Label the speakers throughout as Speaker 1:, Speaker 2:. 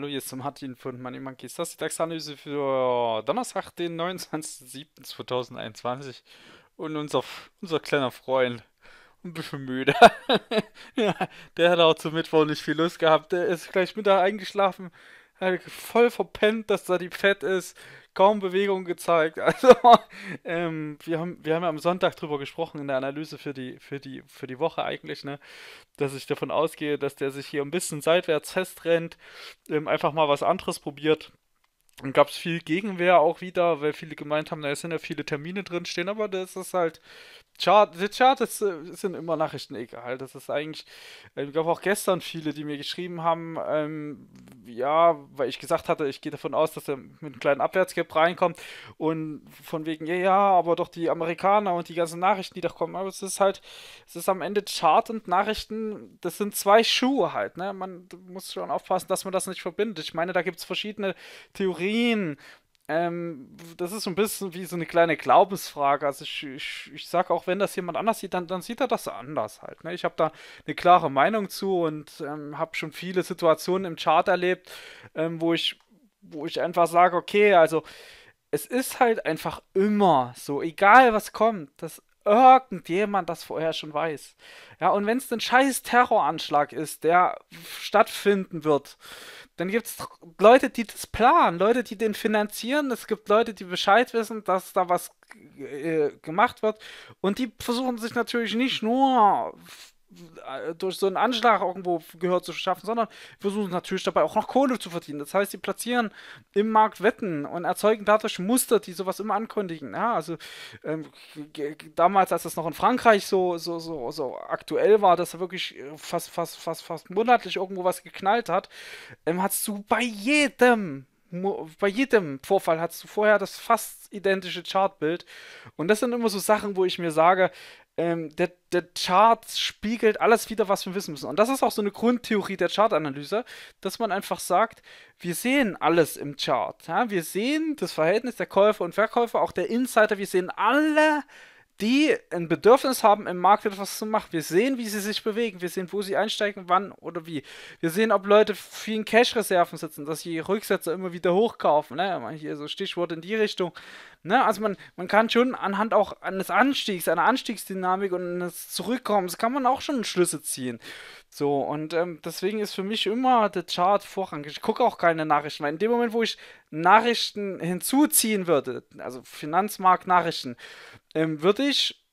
Speaker 1: Hallo, hier ist Martin von Money Monkeys. Das ist die DAX-Analyse für Donnerstag, den 29.07.2021. Und unser, unser kleiner Freund, ein bisschen müde. ja, der hat auch zum Mittwoch nicht viel Lust gehabt. Der ist gleich Mittag eingeschlafen, hat voll verpennt, dass da die Fett ist kaum Bewegung gezeigt. Also, ähm, wir, haben, wir haben ja am Sonntag drüber gesprochen in der Analyse für die, für die, für die Woche eigentlich, ne? dass ich davon ausgehe, dass der sich hier ein bisschen seitwärts festrennt, ähm, einfach mal was anderes probiert. Dann gab es viel Gegenwehr auch wieder, weil viele gemeint haben, da sind ja viele Termine drinstehen, aber das ist halt Chart, die Charts äh, sind immer Nachrichten egal. Das ist eigentlich, äh, ich glaube auch gestern viele, die mir geschrieben haben, ähm, ja, weil ich gesagt hatte, ich gehe davon aus, dass er mit einem kleinen Abwärtsgap reinkommt und von wegen, ja, ja, aber doch die Amerikaner und die ganzen Nachrichten, die da kommen, aber es ist halt, es ist am Ende Chart und Nachrichten, das sind zwei Schuhe halt, ne? Man muss schon aufpassen, dass man das nicht verbindet. Ich meine, da gibt es verschiedene Theorien, ähm, das ist so ein bisschen wie so eine kleine Glaubensfrage. Also ich, ich, ich sage auch, wenn das jemand anders sieht, dann, dann sieht er das anders halt. Ne? Ich habe da eine klare Meinung zu und ähm, habe schon viele Situationen im Chart erlebt, ähm, wo ich, wo ich einfach sage, okay, also es ist halt einfach immer so, egal was kommt, das irgendjemand das vorher schon weiß. Ja, und wenn es ein scheiß Terroranschlag ist, der stattfinden wird, dann gibt es Leute, die das planen, Leute, die den finanzieren, es gibt Leute, die Bescheid wissen, dass da was äh, gemacht wird und die versuchen sich natürlich nicht nur äh, durch so einen Anschlag irgendwo gehört zu schaffen, sondern versuchen natürlich dabei auch noch Kohle zu verdienen. Das heißt, sie platzieren im Markt Wetten und erzeugen dadurch Muster, die sowas immer ankündigen. Ja, also ähm, damals, als das noch in Frankreich so, so, so, so aktuell war, dass da wirklich fast, fast, fast, fast monatlich irgendwo was geknallt hat, ähm, hast du bei jedem bei jedem Vorfall hattest du vorher das fast identische Chartbild. Und das sind immer so Sachen, wo ich mir sage, ähm, der, der Chart spiegelt alles wieder, was wir wissen müssen. Und das ist auch so eine Grundtheorie der Chartanalyse, dass man einfach sagt, wir sehen alles im Chart. Ja? Wir sehen das Verhältnis der Käufer und Verkäufer, auch der Insider, wir sehen alle die ein Bedürfnis haben, im Markt etwas zu machen. Wir sehen, wie sie sich bewegen. Wir sehen, wo sie einsteigen, wann oder wie. Wir sehen, ob Leute viel Cash-Reserven sitzen, dass sie Rücksätze immer wieder hochkaufen. Ne? Hier so Stichwort in die Richtung. Ne? Also man, man kann schon anhand auch eines Anstiegs, einer Anstiegsdynamik und eines Zurückkommens, kann man auch schon Schlüsse ziehen. So, und ähm, deswegen ist für mich immer der Chart vorrangig. Ich gucke auch keine Nachrichten, weil in dem Moment, wo ich Nachrichten hinzuziehen würde, also Finanzmarktnachrichten, ähm, würde ich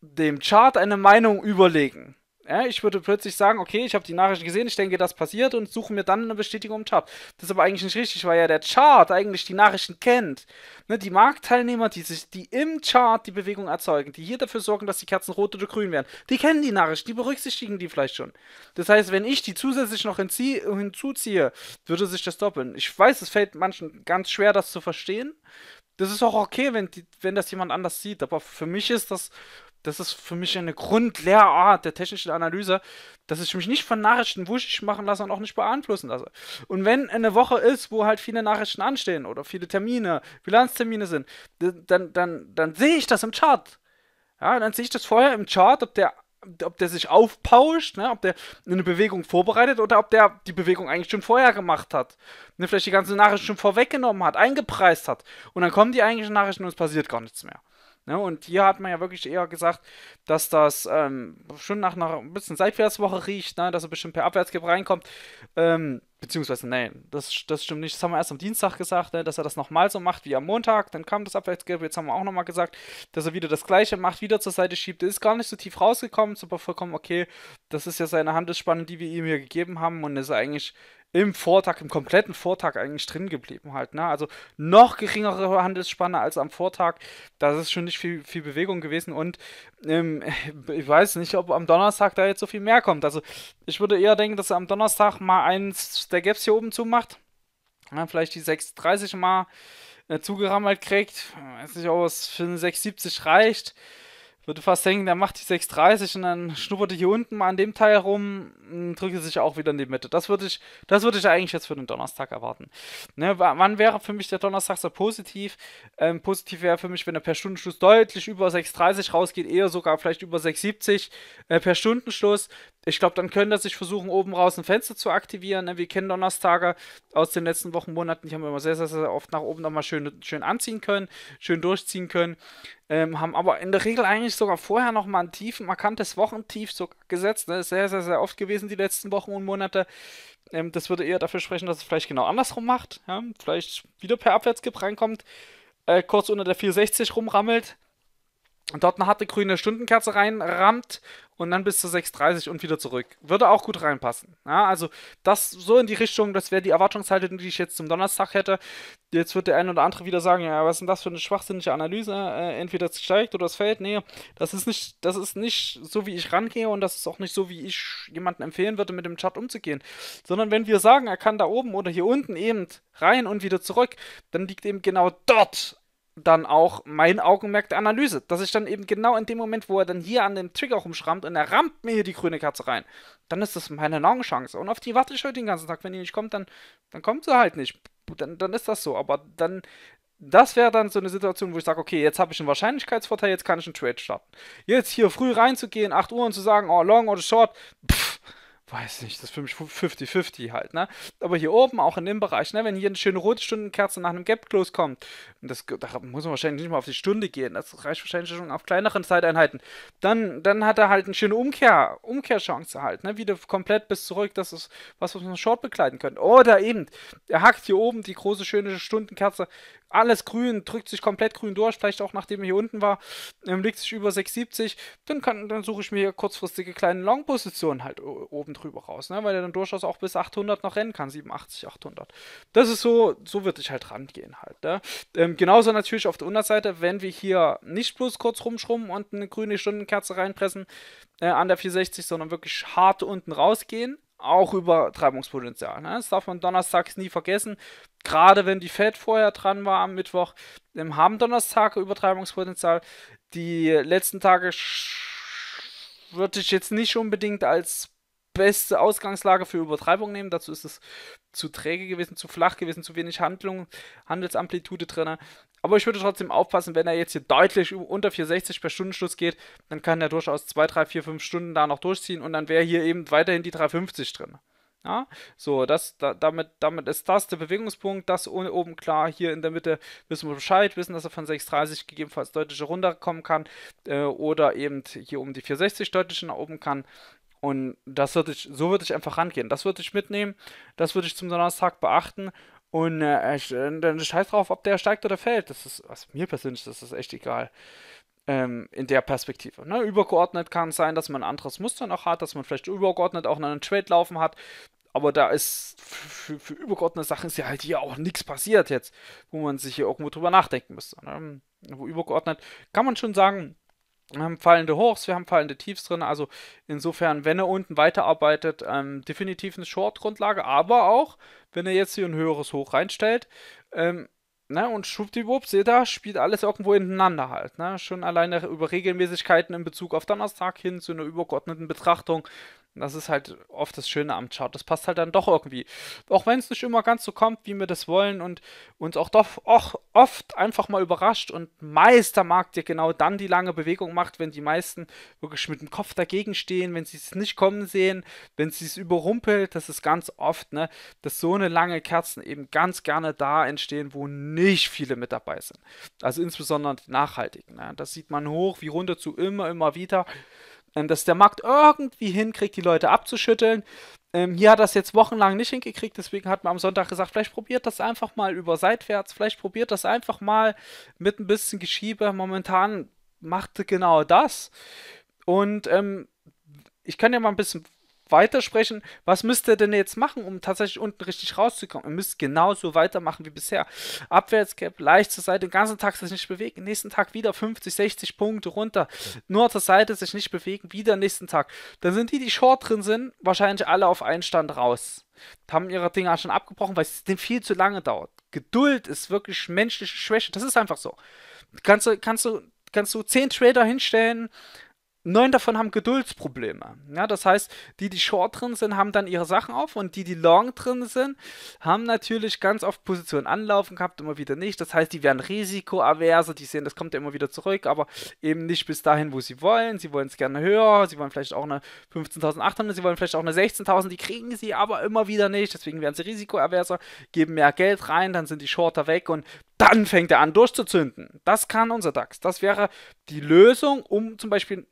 Speaker 1: dem Chart eine Meinung überlegen. Äh, ich würde plötzlich sagen, okay, ich habe die Nachricht gesehen, ich denke, das passiert und suche mir dann eine Bestätigung im Chart. Das ist aber eigentlich nicht richtig, weil ja der Chart eigentlich die Nachrichten kennt. Ne, die Marktteilnehmer, die sich, die im Chart die Bewegung erzeugen, die hier dafür sorgen, dass die Kerzen rot oder grün werden, die kennen die Nachricht, die berücksichtigen die vielleicht schon. Das heißt, wenn ich die zusätzlich noch hinzuziehe, würde sich das doppeln. Ich weiß, es fällt manchen ganz schwer, das zu verstehen. Das ist auch okay, wenn, die, wenn das jemand anders sieht, aber für mich ist das das ist für mich eine Grundlehrart der technischen Analyse, dass ich mich nicht von Nachrichten wuschig machen lasse und auch nicht beeinflussen lasse. Und wenn eine Woche ist, wo halt viele Nachrichten anstehen oder viele Termine, Bilanztermine sind, dann, dann, dann sehe ich das im Chart. Ja, dann sehe ich das vorher im Chart, ob der ob der sich aufpauscht, ne, ob der eine Bewegung vorbereitet oder ob der die Bewegung eigentlich schon vorher gemacht hat. Ne, vielleicht die ganze Nachricht schon vorweggenommen hat, eingepreist hat. Und dann kommen die eigentlichen Nachrichten und es passiert gar nichts mehr. Ne? Und hier hat man ja wirklich eher gesagt, dass das ähm, schon nach einer ein bisschen Seitwärtswoche riecht, ne? dass er bestimmt per Abwärtsgib reinkommt. Ähm, beziehungsweise, nein, das, das stimmt nicht. Das haben wir erst am Dienstag gesagt, ne? dass er das nochmal so macht wie am Montag. Dann kam das Abwärtsgib. Jetzt haben wir auch nochmal gesagt, dass er wieder das Gleiche macht, wieder zur Seite schiebt. Er ist gar nicht so tief rausgekommen, super vollkommen okay. Das ist ja seine Handelsspanne, die wir ihm hier gegeben haben. Und ist eigentlich im Vortag, im kompletten Vortag eigentlich drin geblieben halt. Ne? Also noch geringere Handelsspanne als am Vortag. Das ist schon nicht viel, viel Bewegung gewesen und ähm, ich weiß nicht, ob am Donnerstag da jetzt so viel mehr kommt. Also ich würde eher denken, dass er am Donnerstag mal eins der Gaps hier oben zumacht. Ja, ne? vielleicht die 6,30 mal äh, zugerammelt kriegt. Ich weiß nicht, ob es für eine 6,70 reicht würde fast denken, der macht die 6,30 und dann schnuppert er hier unten mal an dem Teil rum, drückt er sich auch wieder in die Mitte. Das würde ich, das würde ich eigentlich jetzt für den Donnerstag erwarten. Ne, wann wäre für mich der Donnerstag so positiv? Ähm, positiv wäre für mich, wenn er per Stundenschluss deutlich über 6,30 rausgeht, eher sogar vielleicht über 6,70 äh, per Stundenschluss. Ich glaube, dann können das sich versuchen, oben raus ein Fenster zu aktivieren. Ne? Wir kennen Donnerstage aus den letzten Wochen, Monaten. Die haben wir immer sehr, sehr, sehr oft nach oben nochmal schön, schön anziehen können, schön durchziehen können. Ähm, haben aber in der Regel eigentlich sogar vorher nochmal ein tief, markantes Wochentief so gesetzt. Ne? Ist sehr, sehr, sehr oft gewesen die letzten Wochen und Monate. Ähm, das würde eher dafür sprechen, dass es vielleicht genau andersrum macht. Ja? Vielleicht wieder per Abwärtsgip reinkommt, äh, kurz unter der 460 rumrammelt und dort eine harte grüne Stundenkerze reinrammt und dann bis zu 6,30 und wieder zurück. Würde auch gut reinpassen. Ja, also das so in die Richtung, das wäre die Erwartungshaltung, die ich jetzt zum Donnerstag hätte. Jetzt wird der ein oder andere wieder sagen, ja, was ist denn das für eine schwachsinnige Analyse? Äh, entweder es steigt oder es fällt. Nee, das ist nicht, das ist nicht so, wie ich rangehe und das ist auch nicht so, wie ich jemanden empfehlen würde, mit dem Chart umzugehen. Sondern wenn wir sagen, er kann da oben oder hier unten eben rein und wieder zurück, dann liegt eben genau dort dann auch mein Augenmerk der Analyse. Dass ich dann eben genau in dem Moment, wo er dann hier an dem Trigger rumschrammt und er rammt mir hier die grüne Katze rein, dann ist das meine Chance. Und auf die warte ich heute den ganzen Tag. Wenn die nicht kommt, dann, dann kommt sie halt nicht. Dann, dann ist das so. Aber dann, das wäre dann so eine Situation, wo ich sage, okay, jetzt habe ich einen Wahrscheinlichkeitsvorteil, jetzt kann ich einen Trade starten. Jetzt hier früh reinzugehen, 8 Uhr und zu sagen, oh, long oder short, pfff weiß nicht, das ist für mich 50-50 halt, ne? Aber hier oben, auch in dem Bereich, ne, wenn hier eine schöne rote Stundenkerze nach einem Gap-Close kommt, und das, da muss man wahrscheinlich nicht mal auf die Stunde gehen, das reicht wahrscheinlich schon auf kleineren Zeiteinheiten, dann, dann hat er halt eine schöne Umkehr, Umkehrchance halt, ne? Wieder komplett bis zurück, das ist was, was man Short begleiten könnte. Oder eben, er hackt hier oben die große, schöne Stundenkerze alles grün, drückt sich komplett grün durch, vielleicht auch nachdem er hier unten war, ähm, liegt sich über 6,70, dann, kann, dann suche ich mir hier kurzfristige kleine Long-Positionen halt oben drüber raus, ne? weil er dann durchaus auch bis 800 noch rennen kann, 87, 800. Das ist so, so würde ich halt rangehen halt. Ne? Ähm, genauso natürlich auf der Unterseite, wenn wir hier nicht bloß kurz rumschrummen und eine grüne Stundenkerze reinpressen äh, an der 460, sondern wirklich hart unten rausgehen, auch Übertreibungspotenzial. Ne? Das darf man donnerstags nie vergessen. Gerade wenn die Fed vorher dran war am Mittwoch, ähm, haben Donnerstag Übertreibungspotenzial. Die letzten Tage würde ich jetzt nicht unbedingt als beste Ausgangslage für Übertreibung nehmen. Dazu ist es zu träge gewesen, zu flach gewesen, zu wenig Handlung, Handelsamplitude drin. Aber ich würde trotzdem aufpassen, wenn er jetzt hier deutlich unter 460 per Stundenschluss geht, dann kann er durchaus 2, 3, 4, 5 Stunden da noch durchziehen und dann wäre hier eben weiterhin die 350 drin. Ja, so, das, da, damit, damit ist das der Bewegungspunkt, das oben klar, hier in der Mitte wissen wir Bescheid, wissen, dass er von 6,30 gegebenenfalls deutlich runterkommen kann äh, oder eben hier um die 4,60 deutlich nach oben kann und das würde ich, so würde ich einfach rangehen. Das würde ich mitnehmen, das würde ich zum Donnerstag beachten. Und äh, ich, dann scheiß drauf, ob der steigt oder fällt. Das ist, also mir persönlich, das ist echt egal. Ähm, in der Perspektive. Ne? Übergeordnet kann es sein, dass man ein anderes Muster noch hat, dass man vielleicht übergeordnet auch einen Trade laufen hat. Aber da ist für, für übergeordnete Sachen ist ja halt hier auch nichts passiert jetzt, wo man sich hier irgendwo drüber nachdenken müsste. Ne? Wo übergeordnet kann man schon sagen, wir haben fallende Hochs, wir haben fallende Tiefs drin. Also insofern, wenn er unten weiterarbeitet, ähm, definitiv eine Short-Grundlage. Aber auch, wenn er jetzt hier ein höheres Hoch reinstellt, ähm, Ne, und schwuppdiwupp, seht ihr, spielt alles irgendwo ineinander halt. Ne? Schon alleine über Regelmäßigkeiten in Bezug auf Donnerstag hin zu einer übergeordneten Betrachtung das ist halt oft das Schöne am Chart. Das passt halt dann doch irgendwie. Auch wenn es nicht immer ganz so kommt, wie wir das wollen und uns auch, doch, auch oft einfach mal überrascht und Meistermarkt ja genau dann die lange Bewegung macht, wenn die meisten wirklich mit dem Kopf dagegen stehen, wenn sie es nicht kommen sehen, wenn sie es überrumpelt. Das ist ganz oft, ne, dass so eine lange Kerzen eben ganz gerne da entstehen, wo nicht viele mit dabei sind. Also insbesondere nachhaltig. Ne? Das sieht man hoch wie runter zu immer, immer wieder. Ähm, dass der Markt irgendwie hinkriegt, die Leute abzuschütteln. Ähm, hier hat das jetzt wochenlang nicht hingekriegt, deswegen hat man am Sonntag gesagt, vielleicht probiert das einfach mal über seitwärts, vielleicht probiert das einfach mal mit ein bisschen Geschiebe. Momentan machte genau das. Und ähm, ich kann ja mal ein bisschen weitersprechen, was müsst ihr denn jetzt machen, um tatsächlich unten richtig rauszukommen? Ihr müsst genauso weitermachen wie bisher. Abwärtscap, leicht zur Seite, den ganzen Tag sich nicht bewegen, nächsten Tag wieder 50, 60 Punkte runter, nur zur Seite sich nicht bewegen, wieder nächsten Tag. Dann sind die, die short drin sind, wahrscheinlich alle auf einen Stand raus. Haben ihre Dinger schon abgebrochen, weil es dem viel zu lange dauert. Geduld ist wirklich menschliche Schwäche, das ist einfach so. Kannst du, kannst du, kannst du 10 Trader hinstellen, neun davon haben Geduldsprobleme. Ja, das heißt, die, die short drin sind, haben dann ihre Sachen auf und die, die long drin sind, haben natürlich ganz oft Positionen anlaufen gehabt, immer wieder nicht. Das heißt, die werden risikoaverser, die sehen, das kommt ja immer wieder zurück, aber eben nicht bis dahin, wo sie wollen. Sie wollen es gerne höher, sie wollen vielleicht auch eine 15.800, sie wollen vielleicht auch eine 16.000, die kriegen sie aber immer wieder nicht. Deswegen werden sie risikoaverser, geben mehr Geld rein, dann sind die Shorter weg und dann fängt er an durchzuzünden. Das kann unser DAX. Das wäre die Lösung, um zum Beispiel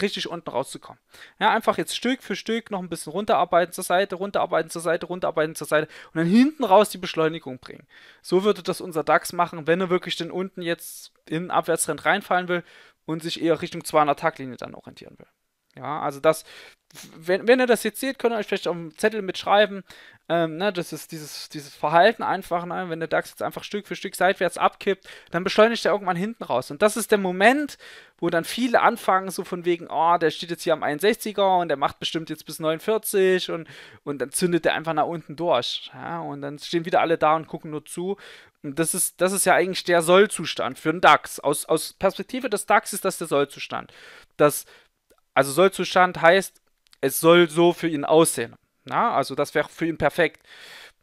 Speaker 1: richtig unten rauszukommen. Ja, einfach jetzt Stück für Stück noch ein bisschen runterarbeiten zur Seite, runterarbeiten zur Seite, runterarbeiten zur Seite und dann hinten raus die Beschleunigung bringen. So würde das unser DAX machen, wenn er wirklich den unten jetzt in den Abwärtstrend reinfallen will und sich eher Richtung 200 Taglinie dann orientieren will. Ja, also das wenn, wenn ihr das jetzt seht, könnt ihr euch vielleicht auf dem Zettel mitschreiben. Ähm, ne, das ist dieses, dieses Verhalten einfach, ne, wenn der DAX jetzt einfach Stück für Stück seitwärts abkippt, dann beschleunigt er irgendwann hinten raus. Und das ist der Moment, wo dann viele anfangen, so von wegen, oh, der steht jetzt hier am 61er und der macht bestimmt jetzt bis 49 und, und dann zündet der einfach nach unten durch. Ja, und dann stehen wieder alle da und gucken nur zu. Und das ist, das ist ja eigentlich der Sollzustand für den DAX. Aus, aus Perspektive des DAX ist das der Sollzustand. Das, also Sollzustand heißt, es soll so für ihn aussehen. Na, also das wäre für ihn perfekt.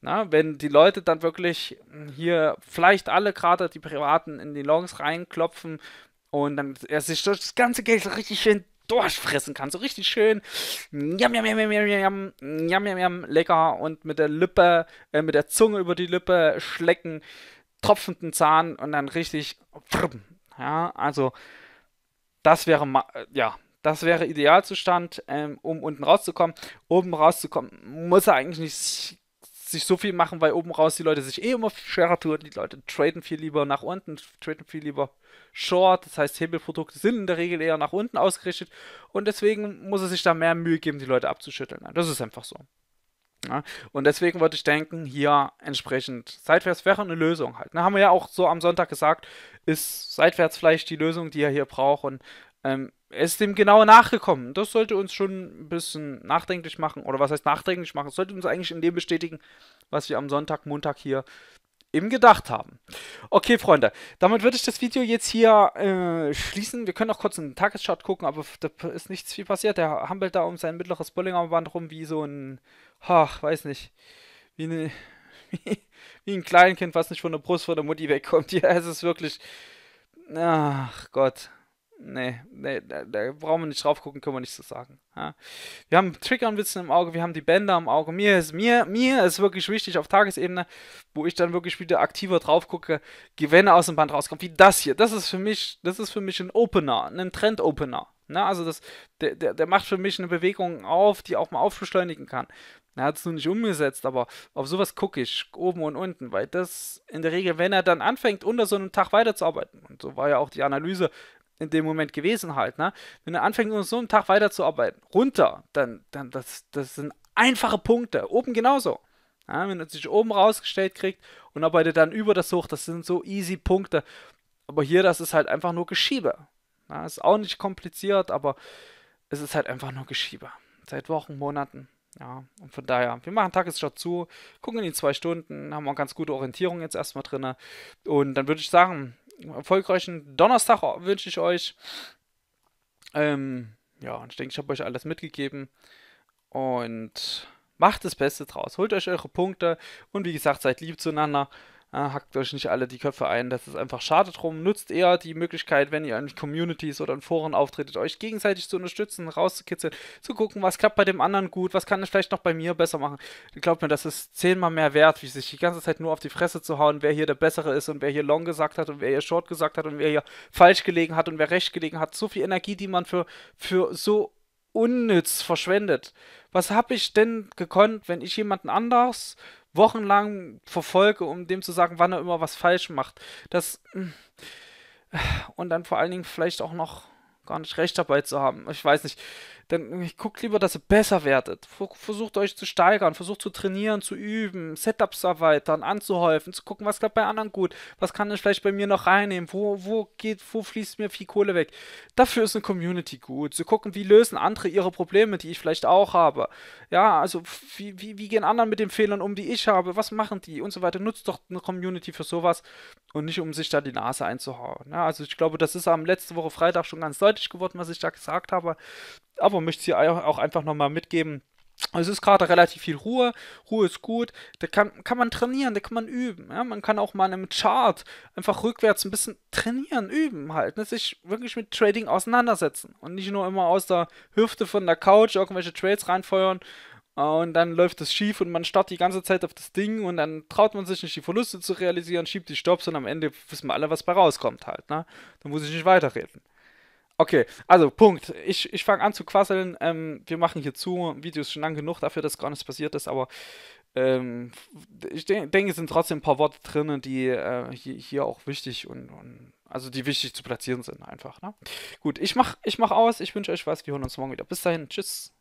Speaker 1: Na, wenn die Leute dann wirklich hier vielleicht alle gerade die Privaten in die Longs reinklopfen und dann er sich das ganze Geld so richtig schön durchfressen kann, so richtig schön, jam, jam, jam, jam, jam, jam, jam, jam, lecker und mit der Lippe, äh, mit der Zunge über die Lippe schlecken, tropfenden Zahn und dann richtig, ja, also das wäre, ja, das wäre Idealzustand, ähm, um unten rauszukommen. Oben rauszukommen muss er eigentlich nicht sich so viel machen, weil oben raus die Leute sich eh immer schwerer tun. Die Leute traden viel lieber nach unten, traden viel lieber short. Das heißt, Hebelprodukte sind in der Regel eher nach unten ausgerichtet. Und deswegen muss er sich da mehr Mühe geben, die Leute abzuschütteln. Das ist einfach so. Ja? und deswegen würde ich denken, hier entsprechend seitwärts wäre eine Lösung halt. Ne, haben wir ja auch so am Sonntag gesagt, ist seitwärts vielleicht die Lösung, die er hier braucht. Und ähm, er ist dem genau nachgekommen. Das sollte uns schon ein bisschen nachdenklich machen. Oder was heißt nachdenklich machen? Das sollte uns eigentlich in dem bestätigen, was wir am Sonntag, Montag hier eben gedacht haben. Okay, Freunde, damit würde ich das Video jetzt hier äh, schließen. Wir können auch kurz in den Tageschart gucken, aber da ist nichts viel passiert. Der hampelt da um sein mittleres Bullinger rum wie so ein, ach, weiß nicht, wie, eine, wie, wie ein Kleinkind, was nicht von der Brust von der Mutti wegkommt. Hier ist es wirklich, ach Gott nee, nee da, da, brauchen wir nicht drauf gucken, können wir nicht so sagen. Ja. Wir haben trigger on witzen im Auge, wir haben die Bänder im Auge. Mir ist, mir, mir ist wirklich wichtig auf Tagesebene, wo ich dann wirklich wieder aktiver drauf gucke, wenn er aus dem Band rauskommt, wie das hier. Das ist für mich, das ist für mich ein Opener, ein Trend-Opener. Ne? Also das, der, der, der macht für mich eine Bewegung auf, die auch mal aufbeschleunigen kann. Er hat es nur nicht umgesetzt, aber auf sowas gucke ich, oben und unten, weil das in der Regel, wenn er dann anfängt, unter so einem Tag weiterzuarbeiten, und so war ja auch die Analyse in dem Moment gewesen halt. Ne? Wenn du anfängst, nur so einen Tag weiterzuarbeiten, runter, dann, dann das, das sind einfache Punkte. Oben genauso. Ja, wenn du dich oben rausgestellt kriegt und arbeitet dann über das hoch, das sind so easy Punkte. Aber hier, das ist halt einfach nur Geschiebe. Ja, ist auch nicht kompliziert, aber es ist halt einfach nur Geschiebe. Seit Wochen, Monaten. Ja, und von daher, wir machen Tagesschau zu, gucken in die zwei Stunden, haben auch ganz gute Orientierung jetzt erstmal drin. Und dann würde ich sagen, erfolgreichen Donnerstag wünsche ich euch. Ähm, ja, ich denke, ich habe euch alles mitgegeben. Und macht das Beste draus. Holt euch eure Punkte. Und wie gesagt, seid lieb zueinander. Ah, hackt euch nicht alle die Köpfe ein, das ist einfach schade drum. Nutzt eher die Möglichkeit, wenn ihr in Communities oder in Foren auftretet, euch gegenseitig zu unterstützen, rauszukitzeln, zu gucken, was klappt bei dem anderen gut, was kann ich vielleicht noch bei mir besser machen. Glaubt mir, das ist zehnmal mehr wert, wie sich die ganze Zeit nur auf die Fresse zu hauen, wer hier der Bessere ist und wer hier long gesagt hat und wer hier short gesagt hat und wer hier falsch gelegen hat und wer recht gelegen hat. So viel Energie, die man für, für so unnütz verschwendet. Was habe ich denn gekonnt, wenn ich jemanden anders wochenlang verfolge, um dem zu sagen, wann er immer was falsch macht. Das. Und dann vor allen Dingen vielleicht auch noch gar nicht recht dabei zu haben. Ich weiß nicht. Dann guckt lieber, dass ihr besser werdet. Versucht euch zu steigern, versucht zu trainieren, zu üben, Setups erweitern, anzuhäufen, zu gucken, was klappt bei anderen gut, was kann ich vielleicht bei mir noch reinnehmen, wo, wo geht, wo fließt mir viel Kohle weg. Dafür ist eine Community gut. Zu gucken, wie lösen andere ihre Probleme, die ich vielleicht auch habe. Ja, also wie, wie, wie gehen anderen mit den Fehlern um, die ich habe, was machen die und so weiter. Nutzt doch eine Community für sowas und nicht um sich da die Nase einzuhauen. Ja, ne? also ich glaube, das ist am letzten Woche Freitag schon ganz deutlich geworden, was ich da gesagt habe. Aber möchte ich hier auch einfach nochmal mitgeben. Es ist gerade relativ viel Ruhe. Ruhe ist gut. Da kann, kann man trainieren, da kann man üben. Ja? Man kann auch mal in einem Chart einfach rückwärts ein bisschen trainieren, üben halt. Ne? Sich wirklich mit Trading auseinandersetzen. Und nicht nur immer aus der Hüfte von der Couch irgendwelche Trades reinfeuern und dann läuft es schief und man starrt die ganze Zeit auf das Ding und dann traut man sich nicht, die Verluste zu realisieren, schiebt die Stops und am Ende wissen wir alle, was bei rauskommt halt. Ne? Da muss ich nicht weiterreden. Okay, also Punkt. Ich, ich fange an zu quasseln. Ähm, wir machen hier zu. Videos schon lang genug dafür, dass gar nichts passiert ist, aber ähm, ich de denke, es sind trotzdem ein paar Worte drin, die äh, hier, hier, auch wichtig und, und, also die wichtig zu platzieren sind einfach. Ne? Gut, ich mach, ich mach aus. Ich wünsche euch was. Wir hören uns morgen wieder. Bis dahin. Tschüss.